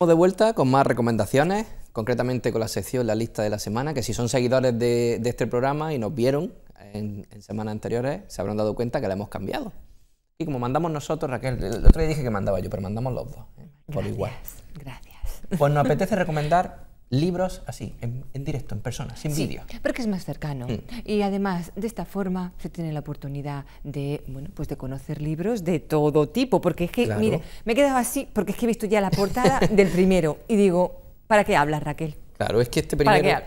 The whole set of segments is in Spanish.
Estamos de vuelta con más recomendaciones, concretamente con la sección La lista de la semana, que si son seguidores de, este programa y nos vieron en, semanas anteriores, se habrán dado cuenta que la hemos cambiado. Y como mandamos nosotros, Raquel, el otro día dije que mandaba yo, pero mandamos los dos, ¿eh? por igual. Gracias. Pues nos apetece recomendar libros así, en, directo, en persona, sin vídeo. Porque es más cercano. Mm. Y además, de esta forma se tiene la oportunidad de, bueno, pues de conocer libros de todo tipo. Porque es que, mire, me he quedado así porque es que he visto ya la portada del primero y digo, ¿para qué hablas, Raquel? Claro, es que este primero... ¿Para qué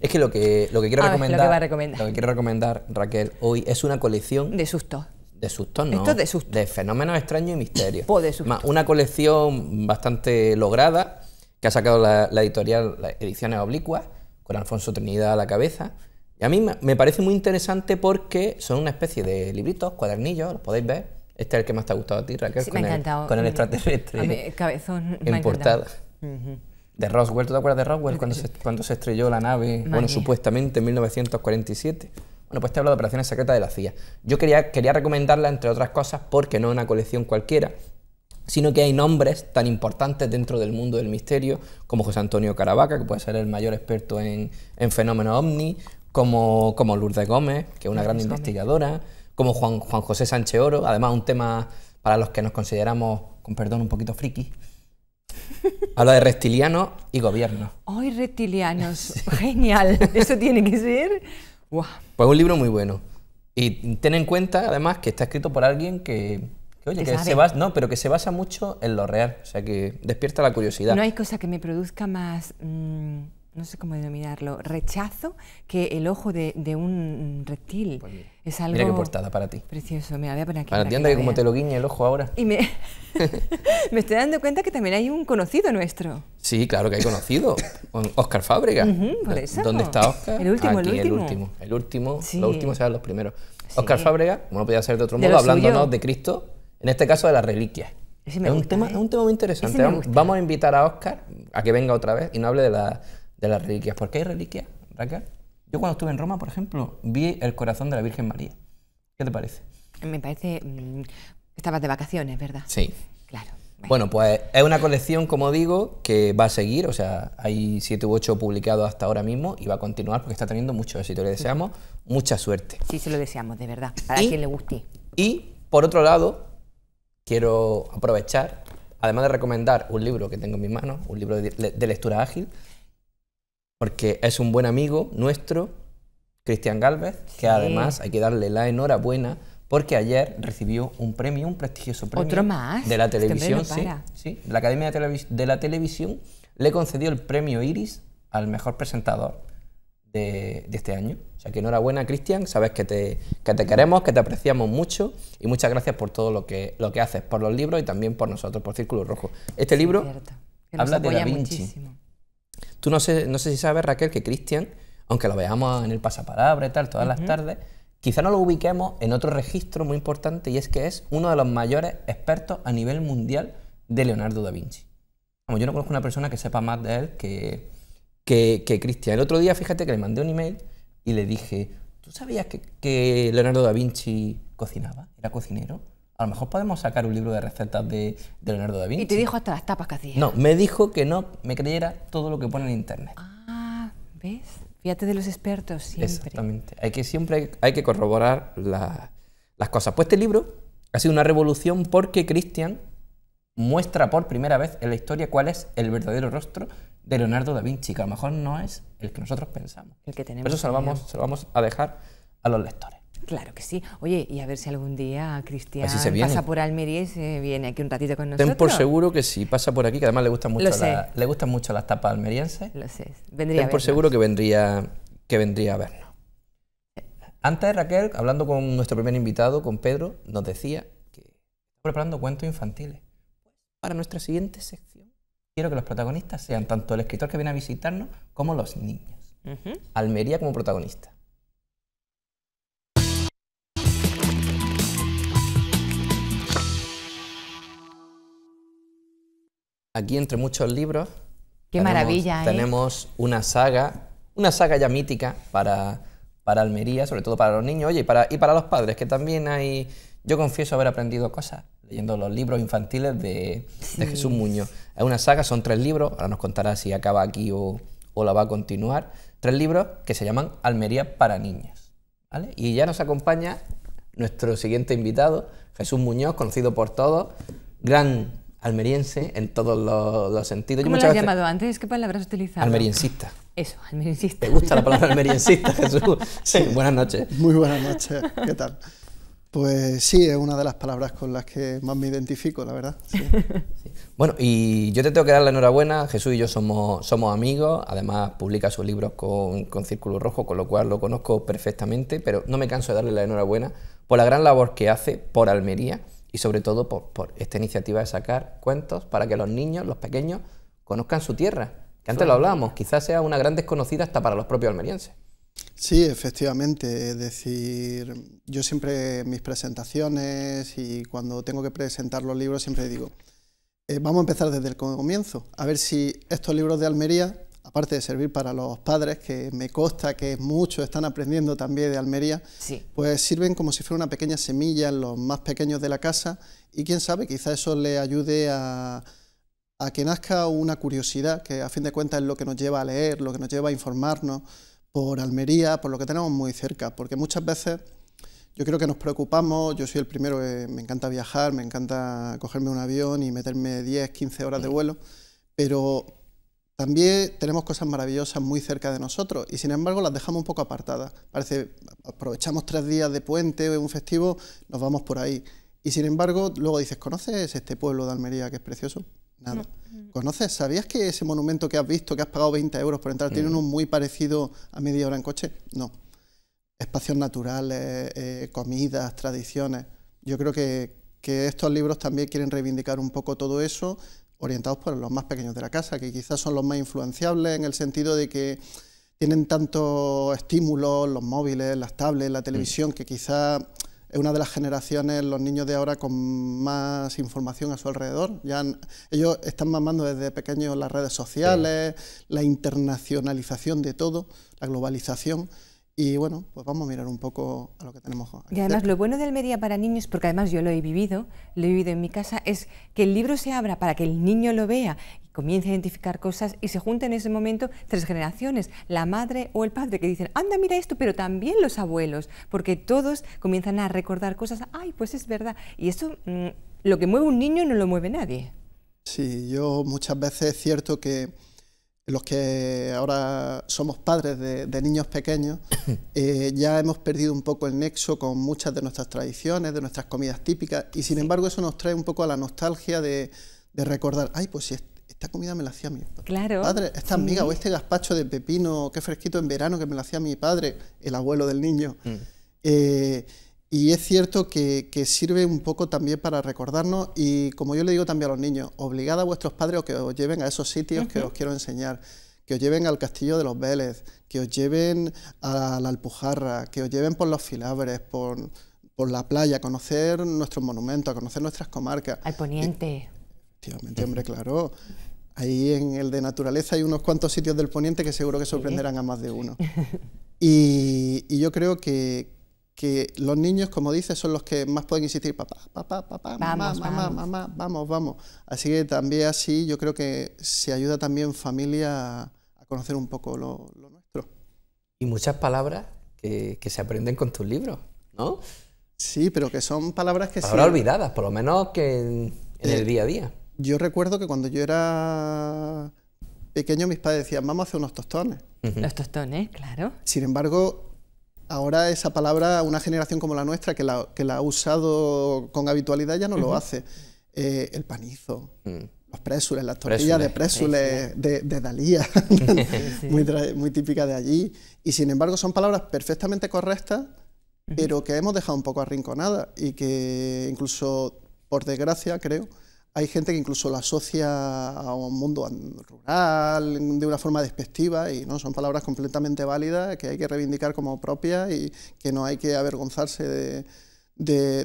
Es que lo que, lo que quiero recomendar, lo que quiero recomendar, Raquel, hoy es una colección... De sustos. De sustos, no. Esto de sustos. De fenómenos extraños y misterios. Pues una colección bastante lograda, que ha sacado la, editorial Ediciones Oblicuas, con Alfonso Trinidad a la cabeza. Y a mí me parece muy interesante porque son una especie de libritos, cuadernillos, los podéis ver. Este es el que más te ha gustado a ti, Raquel, con, El, extraterrestre. A cabezón, en portada. De Roswell, ¿tú te acuerdas de Roswell cuando se, estrelló la nave? Bueno, supuestamente en 1947. Bueno, pues te hablo de Operaciones Secretas de la CIA. Yo quería, quería recomendarla, entre otras cosas, porque no es una colección cualquiera sino que hay nombres tan importantes dentro del mundo del misterio, como José Antonio Caravaca, que puede ser el mayor experto en, fenómenos ovni, como, como Lourdes Gómez, que es una gran investigadora, como Juan, Juan José Sánchez Oro, además un tema para los que nos consideramos, con perdón, un poquito friki. Habla de reptilianos y gobierno. ¡Ay, reptilianos! Genial, eso tiene que ser. Pues un libro muy bueno. Y ten en cuenta, además, que está escrito por alguien que oye, que se no, pero que se basa mucho en lo real, o sea que despierta la curiosidad. No hay cosa que me produzca más, mm, no sé cómo denominarlo, rechazo que el ojo de, un reptil. Pues es algo mira qué portada para ti. Precioso, me voy aquí. Para, ti anda que, como te lo guiñe el ojo ahora. Y me, me estoy dando cuenta que también hay un conocido nuestro. Sí, claro que hay conocido, Oscar Fábrega. ¿Dónde está Oscar? El último, el último. El último, el último, los últimos los primeros. Oscar Fábrega, no podía ser de otro modo, hablándonos de Cristo en este caso de las reliquias. Es un, tema, ¿eh? un tema muy interesante. Vamos, a invitar a Oscar a que venga otra vez y no hable de, las reliquias. ¿Por qué hay reliquias, Raquel? Yo cuando estuve en Roma, por ejemplo, vi el corazón de la Virgen María. ¿Qué te parece? Me parece... Mm, estabas de vacaciones, ¿verdad? Sí. Claro. Bueno. pues es una colección, como digo, que va a seguir, o sea, hay siete u ocho publicados hasta ahora mismo y va a continuar porque está teniendo mucho éxito. Le deseamos mucha suerte. Sí, se lo deseamos, de verdad, para quien le guste. Y, por otro lado, quiero aprovechar, además de recomendar un libro que tengo en mis manos, un libro de, lectura ágil, porque es un buen amigo nuestro, Cristian Galvez, que además hay que darle la enhorabuena porque ayer recibió un premio, un prestigioso premio. ¿Otro más? De la este televisión, sí, La Academia de la Televisión le concedió el premio Iris al mejor presentador de, este año. O sea que enhorabuena, Cristian, sabes que te, que te, queremos, que te apreciamos mucho y muchas gracias por todo lo que, lo que haces, por los libros y también por nosotros, por Círculo Rojo. Este libro habla de Da Vinci. Muchísimo. Tú no sé, no sé si sabes, Raquel, que Cristian, aunque lo veamos en el pasapalabra y tal todas las tardes, quizá no lo ubiquemos en otro registro muy importante y es que es uno de los mayores expertos a nivel mundial de Leonardo da Vinci. Como yo no conozco una persona que sepa más de él que, que, Cristian. El otro día, fíjate que le mandé un email y le dije, ¿tú sabías que, Leonardo da Vinci cocinaba? ¿Era cocinero? A lo mejor podemos sacar un libro de recetas de, Leonardo da Vinci. Y te dijo hasta las tapas que No, me dijo que no me creyera todo lo que pone en internet. Ah, ¿ves? Fíjate de los expertos siempre. Exactamente. Hay que siempre hay que corroborar las cosas. Pues este libro ha sido una revolución porque Cristian muestra por primera vez en la historia cuál es el verdadero rostro de Leonardo da Vinci, que a lo mejor no es el que nosotros pensamos. El que tenemos. eso se lo vamos, a dejar a los lectores. Claro que sí. Oye, y a ver si algún día Cristian pasa por Almería y se viene aquí un ratito con nosotros. Ten por seguro que sí, pasa por aquí, que además le gustan mucho, le mucho las tapas almerienses. Lo sé. Vendría Ten por seguro que vendría, que vendría a vernos. Antes Raquel, hablando con nuestro primer invitado, con Pedro, nos decía que está preparando cuentos infantiles para nuestra siguiente sección quiero que los protagonistas sean tanto el escritor que viene a visitarnos como los niños. Almería como protagonista. Aquí entre muchos libros. Qué tenemos, maravilla. ¿eh? Tenemos una saga, una saga ya mítica para, para Almería, sobre todo para los niños, oye, y para, y para los padres, que también hay, yo confieso haber aprendido cosas leyendo los libros infantiles de, Jesús Muñoz. Es una saga, son tres libros, ahora nos contará si acaba aquí o, o la va a continuar. Tres libros que se llaman Almería para niñas. ¿vale? Y ya nos acompaña nuestro siguiente invitado, Jesús Muñoz, conocido por todos, gran almeriense en todos los, sentidos. ¿Cómo lo has llamado antes? ¿Qué palabras has utilizado? Almeriencista. Eso, almeriencista. ¿Te gusta la palabra almeriencista, Jesús? Sí, buenas noches. Muy buenas noches, ¿qué tal? Pues sí, es una de las palabras con las que más me identifico, la verdad. Bueno, y yo te tengo que dar la enhorabuena, Jesús y yo somos, somos amigos, además publica sus libros con, Círculo Rojo, con lo cual lo conozco perfectamente, pero no me canso de darle la enhorabuena por la gran labor que hace por Almería y sobre todo por, por esta iniciativa de sacar cuentos para que los niños, los pequeños, conozcan su tierra, que antes lo hablábamos, quizás sea una gran desconocida hasta para los propios almerienses. Sí, efectivamente. Es decir, yo siempre en mis presentaciones y cuando tengo que presentar los libros siempre digo, eh, vamos a empezar desde el comienzo, a ver si estos libros de Almería, aparte de servir para los padres, que me consta que muchos están aprendiendo también de Almería, pues sirven como si fuera una pequeña semilla en los más pequeños de la casa y quién sabe, quizá eso le ayude a, a que nazca una curiosidad, que a fin de cuentas es lo que nos lleva a leer, lo que nos lleva a informarnos por Almería, por lo que tenemos muy cerca, porque muchas veces yo creo que nos preocupamos, yo soy el primero me encanta viajar, me encanta cogerme un avión y meterme 10, 15 horas de vuelo, pero también tenemos cosas maravillosas muy cerca de nosotros y sin embargo las dejamos un poco apartadas. Parece, aprovechamos tres días de puente o un festivo, nos vamos por ahí. Y sin embargo, luego dices, ¿conoces este pueblo de Almería que es precioso? Nada. Mm. ¿Conoces? ¿Sabías que ese monumento que has visto, que has pagado 20 euros por entrar, tiene mm. uno muy parecido a media hora en coche? No. Espacios naturales, eh, comidas, tradiciones. Yo creo que, estos libros también quieren reivindicar un poco todo eso, orientados por los más pequeños de la casa, que quizás son los más influenciables en el sentido de que tienen tanto estímulos, los móviles, las tablets, la mm. televisión, que quizás es una de las generaciones, los niños de ahora, con más información a su alrededor. Ya ellos están mamando desde pequeños las redes sociales, la internacionalización de todo, la globalización. Y bueno, pues vamos a mirar un poco a lo que tenemos. Y además lo bueno del Media para niños, porque además yo lo he vivido, lo he vivido en mi casa, es que el libro se abra para que el niño lo vea comienza a identificar cosas y se junta en ese momento tres generaciones, la madre o el padre, que dicen, anda, mira esto, pero también los abuelos, porque todos comienzan a recordar cosas, ay, pues es verdad. Y eso, mm, lo que mueve un niño no lo mueve nadie. Sí, yo muchas veces es cierto que los que ahora somos padres de, niños pequeños, eh, ya hemos perdido un poco el nexo con muchas de nuestras tradiciones, de nuestras comidas típicas, y sin embargo eso nos trae un poco a la nostalgia de, recordar, ay, pues si esta comida me la hacía mi padre. Claro. esta amiga o este gazpacho de pepino, qué fresquito en verano que me lo hacía mi padre, el abuelo del niño. Mm. Eh, y es cierto que, sirve un poco también para recordarnos y como yo le digo también a los niños, obligad a vuestros padres que os lleven a esos sitios que os quiero enseñar, que os lleven al castillo de los Vélez, que os lleven a la Alpujarra, que os lleven por los Filabres, por, la playa, a conocer nuestros monumentos, a conocer nuestras comarcas. Al poniente. Efectivamente, hombre, claro. Ahí en el de naturaleza hay unos cuantos sitios del poniente que seguro que sorprenderán a más de uno. Y, yo creo que, los niños, como dices, son los que más pueden insistir, papá, papá, papá, mamá, mamá, mamá, vamos, vamos. Así que también así yo creo que se ayuda también familia a conocer un poco lo, nuestro. Y muchas palabras que, se aprenden con tus libros, ¿no? Sí, pero que son palabras que... se... ahora olvidadas, por lo menos que en, el día a día. Yo recuerdo que cuando yo era pequeño mis padres decían, vamos a hacer unos tostones. Los tostones, claro. Sin embargo, ahora esa palabra, una generación como la nuestra, que la, que la ha usado con habitualidad, ya no lo hace. Eh, el panizo, mm. los présules, las tortillas de présules, de, de, Dalía, muy, muy típica de allí. Y sin embargo, son palabras perfectamente correctas, pero que hemos dejado un poco arrinconadas y que incluso, por desgracia, creo, hay gente que incluso la asocia a un mundo rural de una forma despectiva y no son palabras completamente válidas que hay que reivindicar como propias y que no hay que avergonzarse de,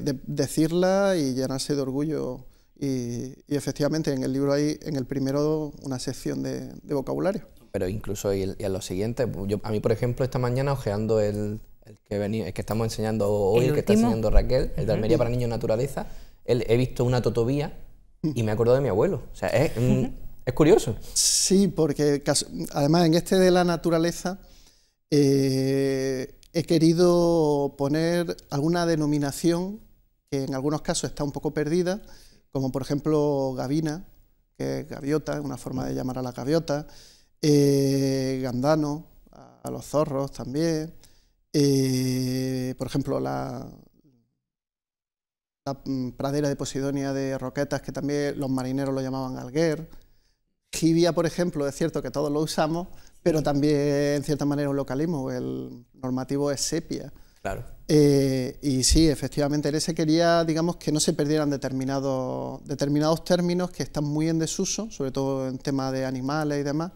de, decirla y llenarse de orgullo. Y, efectivamente en el libro hay en el primero una sección de, vocabulario. Pero incluso y, a lo siguiente, yo, a mí por ejemplo esta mañana ojeando el, que, que estamos enseñando hoy, el, que está enseñando Raquel, el de Almería para Niños Naturaleza, he visto una totovía y me acuerdo de mi abuelo. O sea, es, mm, curioso. Sí, porque además en este de la naturaleza eh, he querido poner alguna denominación que en algunos casos está un poco perdida, como por ejemplo gavina, que es gaviota, una forma de llamar a la gaviota, eh, gandano, a, los zorros también, eh, por ejemplo la, la mm, pradera de Posidonia de Roquetas, que también los marineros lo llamaban alguer. Jibia, por ejemplo, es cierto que todos lo usamos, pero también en cierta manera un localismo, el normativo es sepia. Claro. Eh, y sí, efectivamente, él ese quería, digamos, que no se perdieran determinados, determinados términos que están muy en desuso, sobre todo en tema de animales y demás,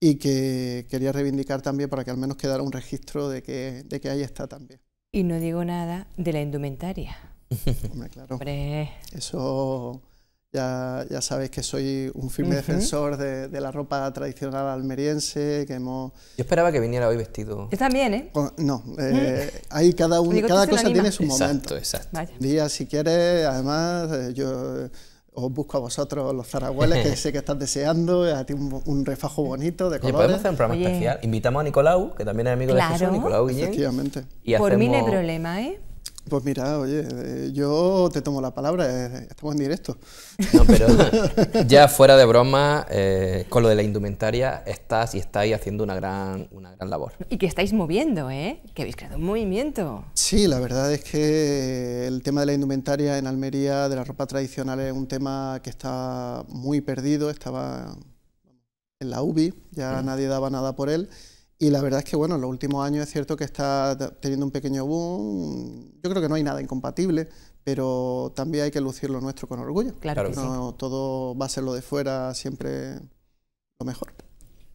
y que quería reivindicar también para que al menos quedara un registro de que, de que ahí está también. Y no digo nada de la indumentaria. Hombre, claro. Eso ya, ya, sabéis que soy un firme defensor de, la ropa tradicional almeriense, que Yo esperaba que viniera hoy vestido... Yo también, ¿eh? no, mm. eh, cada, cada cosa tiene su momento. Exacto, exacto. Día, si quieres, además, eh, yo eh, os busco a vosotros los zaragüeles que sé que estás deseando, a ti un, refajo bonito de colores. Oye, podemos hacer un programa especial. Invitamos a Nicolau, que también es amigo de Jesús, Nicolau Guillén. Efectivamente. Y Por mí no hay problema, ¿eh? Pues mira, oye, eh, yo te tomo la palabra, eh, estamos en directo. No, pero ya fuera de broma, eh, con lo de la indumentaria, estás y estáis haciendo una gran, una gran labor. Y que estáis moviendo, ¿eh? Que habéis creado un movimiento. Sí, la verdad es que el tema de la indumentaria en Almería, de la ropa tradicional, es un tema que está muy perdido, estaba en la UBI, ya mm. nadie daba nada por él. Y la verdad es que, bueno, en los últimos años es cierto que está teniendo un pequeño boom. Yo creo que no hay nada incompatible, pero también hay que lucir lo nuestro con orgullo. Claro, no todo va a ser lo de fuera siempre lo mejor.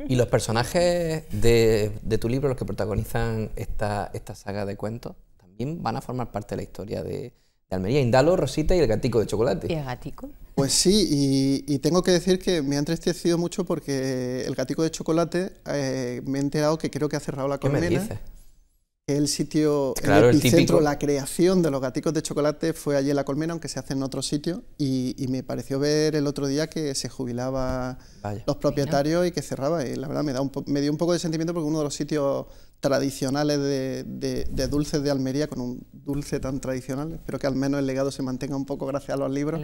¿Y los personajes de, de tu libro, los que protagonizan esta, esta saga de cuentos, también van a formar parte de la historia de, Almería, Indalo, Rosita y el gatico de chocolate. ¿Y el gatico? Pues sí, y, tengo que decir que me ha entristecido mucho porque el gatico de chocolate eh, me he enterado que creo que ha cerrado la colmena el sitio, el epicentro, la creación de los gaticos de chocolate fue allí en La Colmena, aunque se hace en otro sitio, y, me pareció ver el otro día que se jubilaba los propietarios y que cerraba, y la verdad me, da me dio un poco de sentimiento porque uno de los sitios tradicionales de, dulces de Almería, con un dulce tan tradicional, espero que al menos el legado se mantenga un poco gracias a los libros.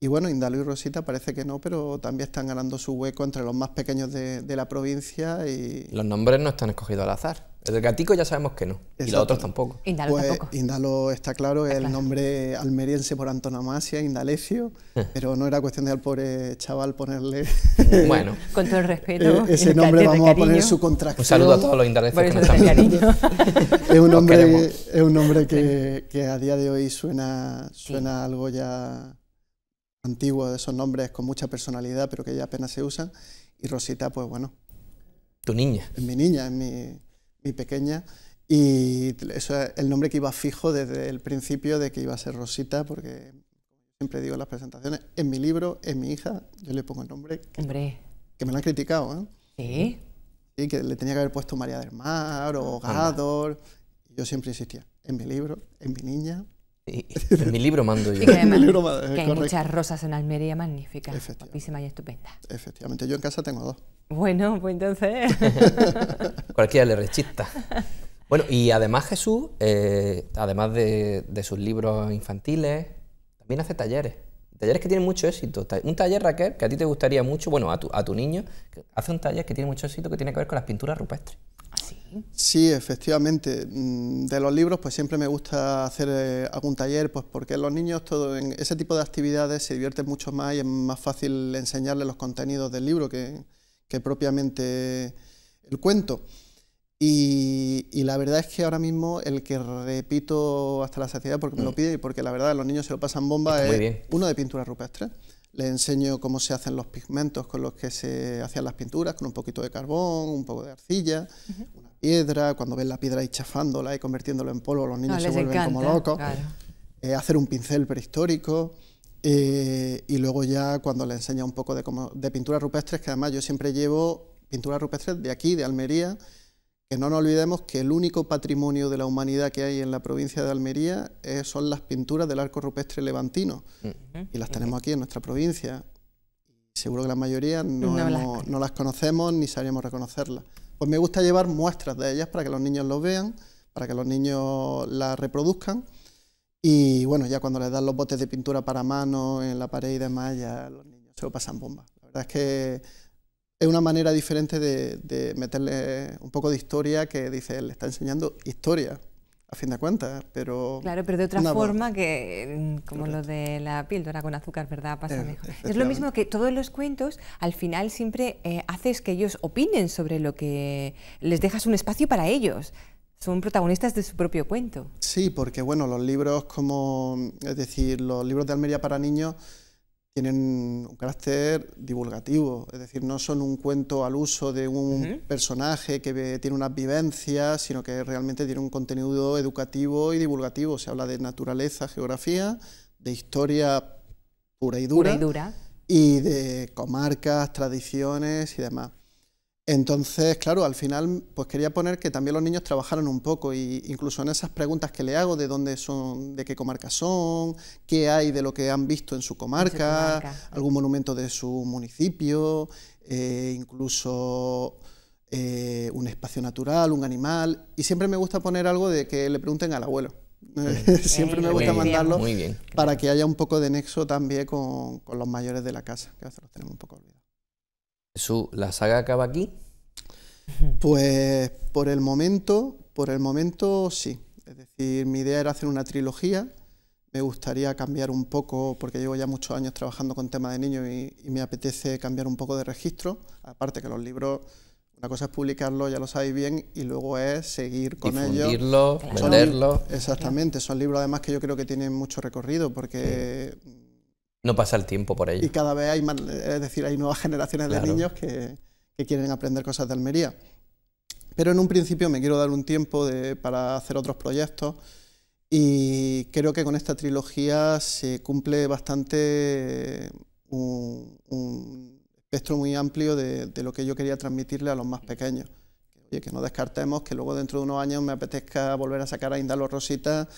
Y bueno, Indalo y Rosita parece que no, pero también están ganando su hueco entre los más pequeños de, de la provincia. Y... Los nombres no están escogidos al azar. El gatico ya sabemos que no. Y los otros tampoco. Indalo pues Indalo está claro, es el nombre almeriense por antonomasia, Indalecio, eh. pero no era cuestión de al pobre chaval ponerle. bueno. Con todo el respeto. E-, ese nombre vamos a poner su contracción. Un saludo a todos los indalecios que nos están es, un nombre, que, a día de hoy suena, suena algo ya antiguo, de esos nombres con mucha personalidad, pero que ya apenas se usan. Y Rosita, pues bueno. Tu niña. Es mi niña, es mi mi pequeña, y eso es el nombre que iba fijo desde el principio de que iba a ser Rosita, porque siempre digo en las presentaciones, en mi libro, en mi hija, yo le pongo el nombre. Que, Hombre. Que me lo han criticado, ¿eh? Sí. Sí, que le tenía que haber puesto María del Mar o ah, Gador. yo siempre insistía, en mi libro, en mi niña, en mi libro mando yo. que, hay muchas rosas en Almería magníficas, guapísimas y estupendas. Efectivamente, yo en casa tengo dos. Bueno, pues entonces... Cualquiera le rechista. Bueno, y además Jesús, eh, además de, de, sus libros infantiles, también hace talleres. Talleres que tienen mucho éxito. Un taller, Raquel, que a ti te gustaría mucho, bueno, a tu, a tu niño, hace un taller que tiene mucho éxito que tiene que ver con las pinturas rupestres. ¿Ah, ¿Sí? efectivamente. Mm, de los libros, pues siempre me gusta hacer eh, algún taller, pues porque los niños todo en ese tipo de actividades se divierten mucho más y es más fácil enseñarles los contenidos del libro que, propiamente el cuento. Y, la verdad es que ahora mismo el que repito hasta la saciedad porque me lo mm. pide y porque la verdad los niños se lo pasan bomba es uno de pintura rupestre le enseño cómo se hacen los pigmentos con los que se hacían las pinturas, con un poquito de carbón, un poco de arcilla, una piedra, cuando ven la piedra y chafándola y convirtiéndola en polvo, los niños ah, se vuelven como locos. Eh, hacer un pincel prehistórico. Eh, y luego ya cuando le enseña un poco de, pintura de pinturas rupestres, que además yo siempre llevo pinturas rupestres de aquí, de Almería, que no nos olvidemos que el único patrimonio de la humanidad que hay en la provincia de Almería eh, son las pinturas del arco rupestre levantino. Mm. Y las tenemos aquí en nuestra provincia. Seguro que la mayoría no, las... conocemos ni sabríamos reconocerlas. Pues me gusta llevar muestras de ellas para que los niños los vean, para que los niños las reproduzcan. Y bueno, ya cuando les dan los botes de pintura para mano en la pared y demás, ya los niños se lo pasan bomba. La verdad es que es una manera diferente de, meterle un poco de historia que dice, le está enseñando historia, a fin de cuentas, pero... Claro, pero de otra forma que, mm, como lo de la píldora con azúcar, ¿verdad? Pasa es, mejor. Es lo mismo que todos los cuentos, al final siempre eh, haces que ellos opinen sobre lo que... les dejas un espacio para ellos. Son protagonistas de su propio cuento. Sí, porque bueno, los libros como... es decir, los libros de Almería para niños tienen un carácter divulgativo, es decir, no son un cuento al uso de un personaje que tiene unas vivencias, sino que realmente tiene un contenido educativo y divulgativo. Se habla de naturaleza, geografía, de historia pura y, dura. y de comarcas, tradiciones y demás. Entonces, claro, al final pues quería poner que también los niños trabajaron un poco y incluso en esas preguntas que le hago de dónde son, de qué comarca son, qué hay de lo que han visto en su comarca, algún monumento de su municipio, eh, incluso eh, un espacio natural, un animal y siempre me gusta poner algo de que le pregunten al abuelo. Mm. siempre me gusta mandarlo para que haya un poco de nexo también con, con los mayores de la casa, que a veces los tenemos un poco olvidados. Jesús, ¿la saga acaba aquí? Pues por el momento, por el momento sí. Es decir, mi idea era hacer una trilogía. Me gustaría cambiar un poco, porque llevo ya muchos años trabajando con temas de niños y, me apetece cambiar un poco de registro. Aparte que los libros una cosa es publicarlo, ya lo sabéis bien, y luego es seguir con ellos. Venderlo. exactamente, son libros además que yo creo que tienen mucho recorrido porque no pasa el tiempo por ello. Y cada vez hay, más, es decir, hay nuevas generaciones de niños que, quieren aprender cosas de Almería. Pero en un principio me quiero dar un tiempo para hacer otros proyectos y creo que con esta trilogía se cumple bastante un, espectro muy amplio de, lo que yo quería transmitirle a los más pequeños. Oye, que no descartemos que luego dentro de unos años me apetezca volver a sacar a Indalo Rosita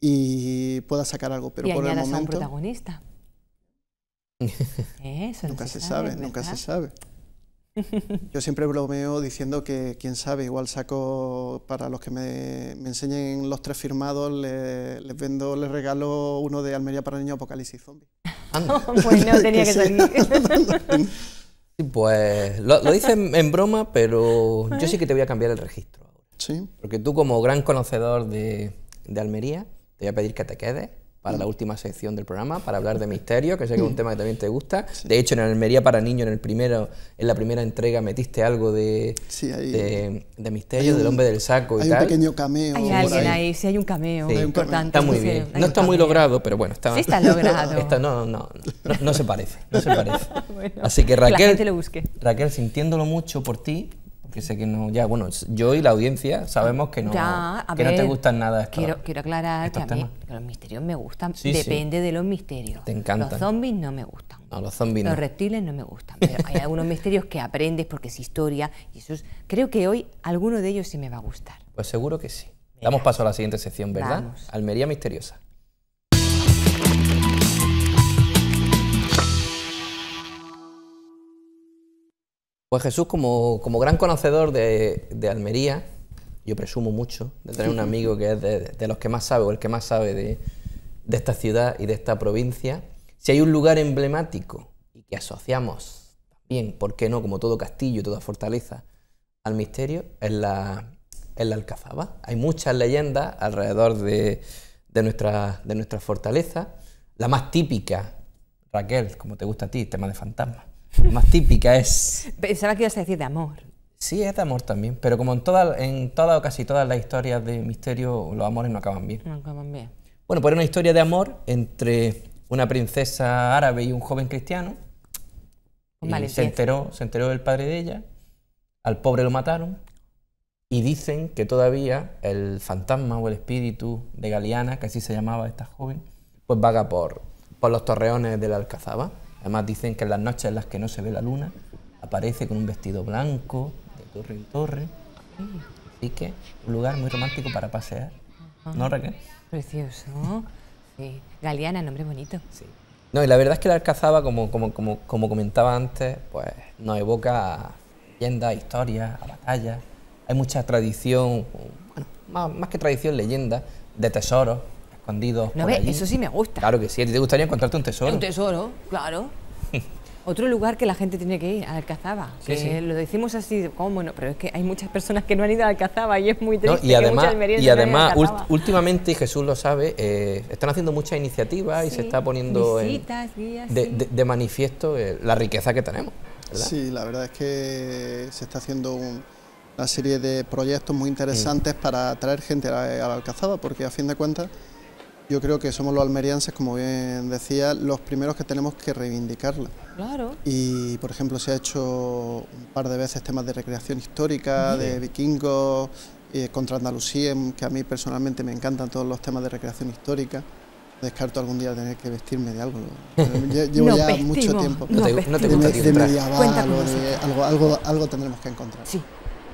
y pueda sacar algo. Pero por el momento. un protagonista nunca se, sabe, nunca se sabe. Yo siempre bromeo diciendo que, quién sabe, igual saco para los que me, enseñen los tres firmados, les vendo, les regalo uno de Almería para niños Apocalipsis Zombie. pues no tenía que salir. pues lo, lo dices en broma, pero yo sí que te voy a cambiar el registro. Sí. Porque tú como gran conocedor de Almería, te voy a pedir que te quedes para la última sección del programa, para hablar de misterio, que sé que es un tema que también te gusta. De hecho, en Almería para Niños, en, el primero, en la primera entrega, metiste algo de, de, misterio, del hombre del saco y tal. Hay un pequeño cameo. Hay alguien ahí. sí hay un cameo Está muy bien. No está muy logrado, pero bueno. Está, sí está logrado. no, no, no, se parece, no se parece. Así que Raquel, que lo busque. Raquel, sintiéndolo mucho por ti, sé que no, ya, bueno, yo y la audiencia sabemos que no, que te gustan nada quiero, quiero aclarar que a mí los misterios me gustan, depende de los misterios. Los zombies no me gustan. los zombies reptiles no me gustan, pero hay algunos misterios que aprendes porque es historia y eso creo que hoy alguno de ellos sí me va a gustar. Pues seguro que sí. Damos paso a la siguiente sección, ¿verdad? Almería misteriosa. Pues Jesús, como, gran conocedor de, Almería, yo presumo mucho de tener un amigo que es de, los que más sabe o el que más sabe de, esta ciudad y de esta provincia, si hay un lugar emblemático y que asociamos también, ¿por qué no? Como todo castillo, y toda fortaleza, al misterio, es la, la Alcazaba. Hay muchas leyendas alrededor de, nuestra, de nuestra fortaleza. La más típica, Raquel, como te gusta a ti, tema de fantasmas. más típica es... Pensaba que ibas a decir de amor. Sí, es de amor también, pero como en todas toda o casi todas las historias de misterio, los amores no acaban bien. No acaban bien. Bueno, pues una historia de amor entre una princesa árabe y un joven cristiano. se enteró, se enteró del padre de ella, al pobre lo mataron y dicen que todavía el fantasma o el espíritu de Galeana, que así se llamaba esta joven, pues vaga por, por los torreones de la Alcazaba. Además dicen que en las noches en las que no se ve la luna, aparece con un vestido blanco, de torre en torre. Así que un lugar muy romántico para pasear. ¿No, Raquel? Precioso. Sí. Galeana, nombre bonito. Sí. No, y la verdad es que la Alcazaba, como, como, comentaba antes, pues nos evoca leyendas, historias, batallas. Hay mucha tradición, más, que tradición, leyenda, de tesoros ¿No Eso sí me gusta. Claro que sí, te gustaría encontrarte un tesoro. Un tesoro, claro. Otro lugar que la gente tiene que ir, Alcazaba. Lo decimos así, como bueno, pero es que hay muchas personas que no han ido a Alcazaba y es muy triste. y además, y además últimamente, Jesús lo sabe, eh, están haciendo muchas iniciativas y se está poniendo de, manifiesto eh, la riqueza que tenemos. Sí, la verdad es que se está haciendo una serie de proyectos muy interesantes mm. para atraer gente a, a la Alcazaba, porque a fin de cuentas yo creo que somos los almerienses, como bien decía, los primeros que tenemos que reivindicarla. Claro. Y, por ejemplo, se ha hecho un par de veces temas de recreación histórica, de vikingos, eh, contra Andalucía, que a mí personalmente me encantan todos los temas de recreación histórica. Descarto algún día tener que vestirme de algo. Llevo ya mucho tiempo. No te, no gusta de, de medieval, algo, algo, algo, algo tendremos que encontrar. Sí.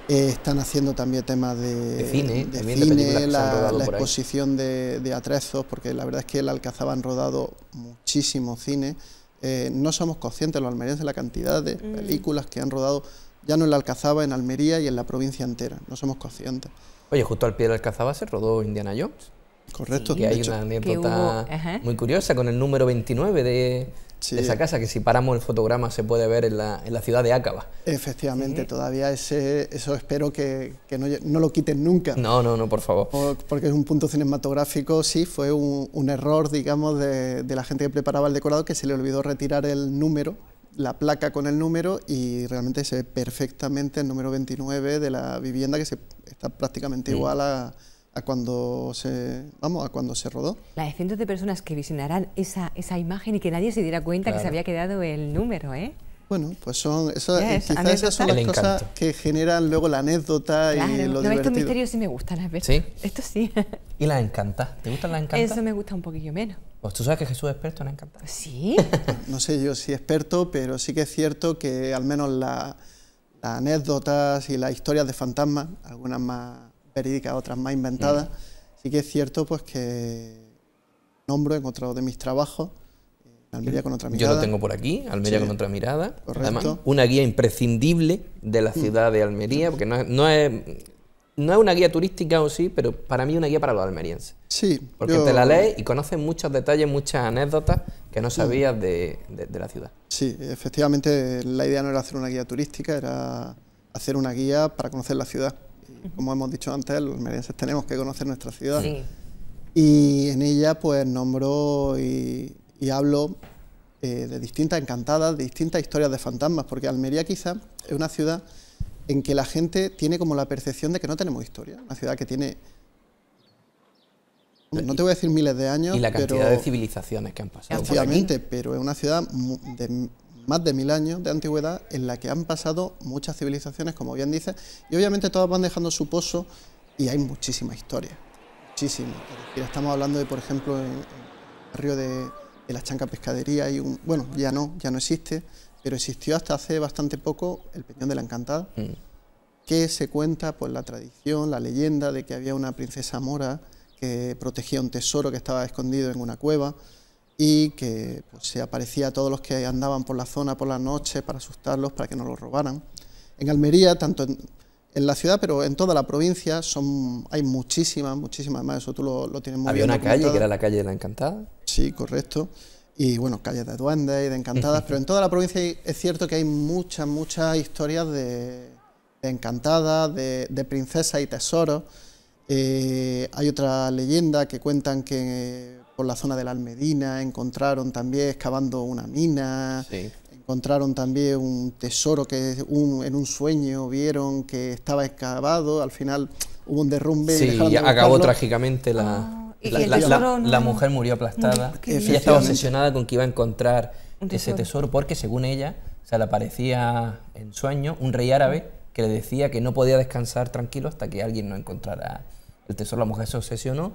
Eh, están haciendo también temas de, cine, de cine la, exposición de, atrezos, porque la verdad es que el Alcazaba han rodado muchísimo cine. Eh, no somos conscientes los almerienses de la cantidad de mm. películas que han rodado, ya no en la Alcazaba, en Almería y en la provincia entera, no somos conscientes. Oye, justo al pie del Alcazaba se rodó Indiana Jones. Correcto. Sí, que hay una anécdota muy curiosa con el número 29 de, esa casa, que si paramos el fotograma se puede ver en la, en la ciudad de Ácaba. Efectivamente, todavía ese, eso espero que, que no, no, lo quiten nunca. No, no, no, por favor. porque es un punto cinematográfico, sí, fue un, un error, digamos, de, de, la gente que preparaba el decorado que se le olvidó retirar el número la placa con el número y realmente se ve perfectamente el número 29 de la vivienda que se, está prácticamente mm. igual a, a cuando se, vamos, a cuando se rodó. Las cientos de personas que visionarán esa, esa imagen y que nadie se diera cuenta que se había quedado el número, ¿eh? Bueno, pues son eh, esas, quizás esas son las cosas que generan luego la anécdota y lo no, divertido. Estos misterios sí me gustan, la verdad. Sí. Esto sí. ¿Y las encanta ¿Te gustan las encantas? Eso me gusta un poquillo menos. Pues tú sabes que Jesús es experto en encanta Sí. no sé yo si experto, pero sí que es cierto que al menos las anécdotas y las historias de fantasmas, algunas más periódica otras más inventadas. Mm. Sí que es cierto pues que nombro en otro de mis trabajos eh, Almería con otra mirada. Yo lo tengo por aquí, Almería con otra mirada. Correcto. Además, una guía imprescindible de la mm. ciudad de Almería, porque no es, no es, no es una guía turística o sí, pero para mí una guía para los almerienses. Sí. Porque te la lees y conoces muchos detalles, muchas anécdotas que no mm. sabías de, de, de, la ciudad. Sí, efectivamente la idea no era hacer una guía turística, era hacer una guía para conocer la ciudad. Como hemos dicho antes, los almerienses tenemos que conocer nuestra ciudad. Y en ella pues nombro y, hablo eh, de distintas encantadas, de distintas historias de fantasmas, porque Almería quizá es una ciudad en que la gente tiene como la percepción de que no tenemos historia, una ciudad que tiene no te voy a decir miles de años. Y la cantidad de civilizaciones que han pasado. Efectivamente, pero es una ciudad de más de mil años de antigüedad en la que han pasado muchas civilizaciones, como bien dice, y obviamente todas van dejando su pozo y hay muchísima historia, muchísima. estamos hablando de, por ejemplo, en, el río de, la Chanca Pescadería, y un, bueno, ya no, ya no existe, pero existió hasta hace bastante poco el Peñón de la Encantada, mm. que se cuenta por la tradición, la leyenda de que había una princesa mora que protegía un tesoro que estaba escondido en una cueva y que pues, se aparecía a todos los que andaban por la zona por la noche para asustarlos, para que no los robaran. En Almería, tanto en, la ciudad, pero en toda la provincia, son, hay muchísimas, muchísimas, además eso tú lo, tienes muy Había una calle que era la calle de la Encantada. Sí, correcto. Y bueno, calles de duendes y de encantadas, pero en toda la provincia es cierto que hay muchas, muchas historias de, encantadas, de, princesas y tesoros. Eh, hay otra leyenda que cuentan que por la zona de la Almedina, encontraron también excavando una mina, encontraron también un tesoro que en un sueño vieron que estaba excavado, al final hubo un derrumbe. Sí, acabó trágicamente la, ah, la, mujer murió aplastada. Ella estaba obsesionada con que iba a encontrar ese tesoro porque según ella se le aparecía en sueño un rey árabe que le decía que no podía descansar tranquilo hasta que alguien no encontrara el tesoro. La mujer se obsesionó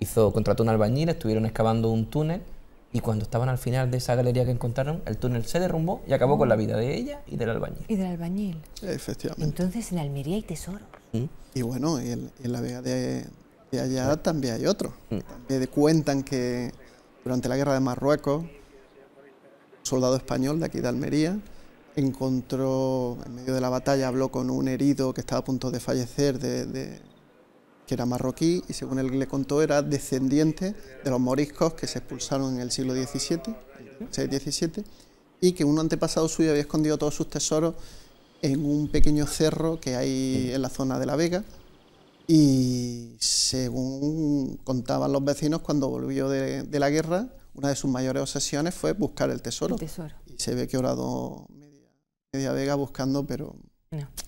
hizo, contrató un albañil, estuvieron excavando un túnel y cuando estaban al final de esa galería que encontraron, el túnel se derrumbó y acabó con la vida de ella y del albañil. Y del albañil. Efectivamente. Entonces en Almería hay tesoro. Mm. Y bueno, en, la Vega de, allá mm. también hay otro. me mm. También cuentan que durante la guerra de Marruecos, un soldado español de aquí de Almería encontró, en medio de la batalla, habló con un herido que estaba a punto de fallecer de que era marroquí y según él le contó era descendiente de los moriscos que se expulsaron en el siglo XVII, y que un antepasado suyo había escondido todos sus tesoros en un pequeño cerro que hay en la zona de La Vega y según contaban los vecinos cuando volvió de, la guerra, una de sus mayores obsesiones fue buscar el tesoro. Y se ve que orado media vega buscando, pero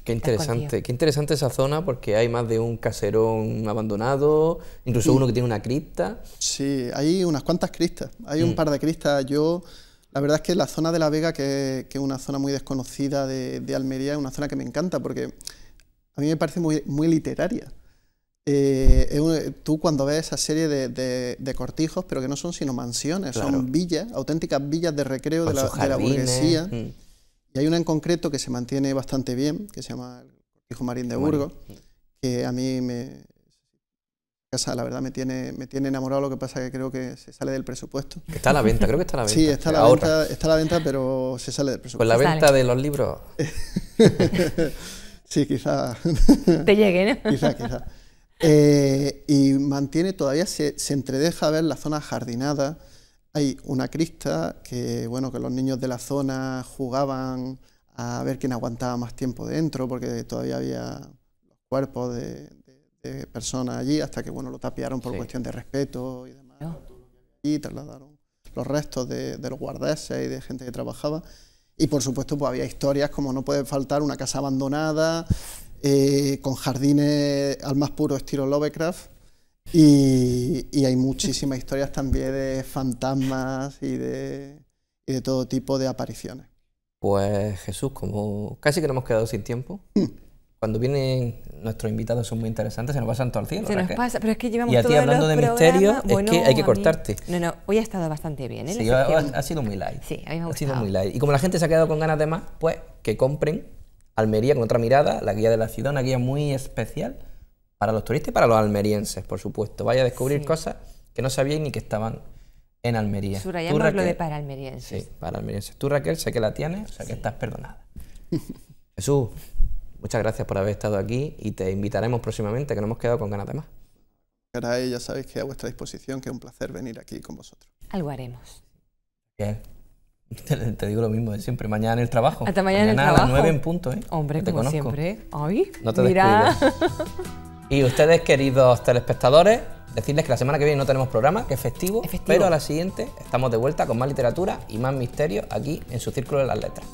qué interesante, qué interesante esa zona porque hay más de un caserón abandonado, incluso uno que tiene una cripta. Sí, hay unas cuantas cristas, hay un mm. par de cristas. Yo, la verdad es que la zona de La Vega, que, es una zona muy desconocida de, Almería, es una zona que me encanta porque a mí me parece muy, muy literaria. Eh, tú cuando ves esa serie de, cortijos, pero que no son sino mansiones, son villas, auténticas villas de recreo de la, la burguesía. Mm. Y hay una en concreto que se mantiene bastante bien, que se llama el Cortijo Marín de Burgos, que a mí me... Casa, la verdad, me tiene, me tiene enamorado, lo que pasa que creo que se sale del presupuesto. Está a la venta, creo que está a la venta. Sí, está a la, venta, está la venta, pero se sale del presupuesto. Con la venta de los libros. sí, quizás. Te llegue, ¿no? quizá, quizá. Eh, y mantiene todavía, se, se, entredeja a ver la zona jardinada, hay una crista que, bueno, que los niños de la zona jugaban a ver quién aguantaba más tiempo dentro, porque todavía había cuerpos de, personas allí, hasta que, bueno, lo tapiaron por cuestión de respeto y demás. Ah. Y trasladaron los restos de, los guardeses y de gente que trabajaba. Y por supuesto, pues había historias como no puede faltar una casa abandonada, eh, con jardines al más puro estilo Lovecraft, y, hay muchísimas historias también de fantasmas y de, todo tipo de apariciones. Pues Jesús, como casi que nos hemos quedado sin tiempo. Hmm. cuando vienen nuestros invitados son muy interesantes, se nos pasan todo Se nos pasa, pero es que llevamos Y a ti hablando de misterios, es que hay que cortarte. No, no, hoy ha estado bastante bien, ¿eh? Sí, ha, sido muy light. Sí, Ha sido muy light. Y como la gente se ha quedado con ganas de más, pues que compren Almería con otra mirada, la guía de la ciudad, una guía muy especial para los turistas y para los almerienses, por supuesto. Vaya a descubrir cosas que no sabían ni que estaban en Almería. Subrayamos Raquel, de para almerienses. Sí, para almerienses. Tú, Raquel, sé que la tienes, o sea que estás perdonada. Jesús, muchas gracias por haber estado aquí y te invitaremos próximamente, que no hemos quedado con ganas de más. Para ya sabéis que a vuestra disposición, que es un placer venir aquí con vosotros. Algo haremos. Bien. Te, digo lo mismo de siempre, mañana en el trabajo. Hasta mañana, en el trabajo. a las 9 en punto, ¿eh? Hombre, como siempre. ¿eh? Ay, no te mira. Y ustedes, queridos telespectadores, decirles que la semana que viene no tenemos programa, que es festivo, pero a la siguiente estamos de vuelta con más literatura y más misterio aquí en su Círculo de las Letras.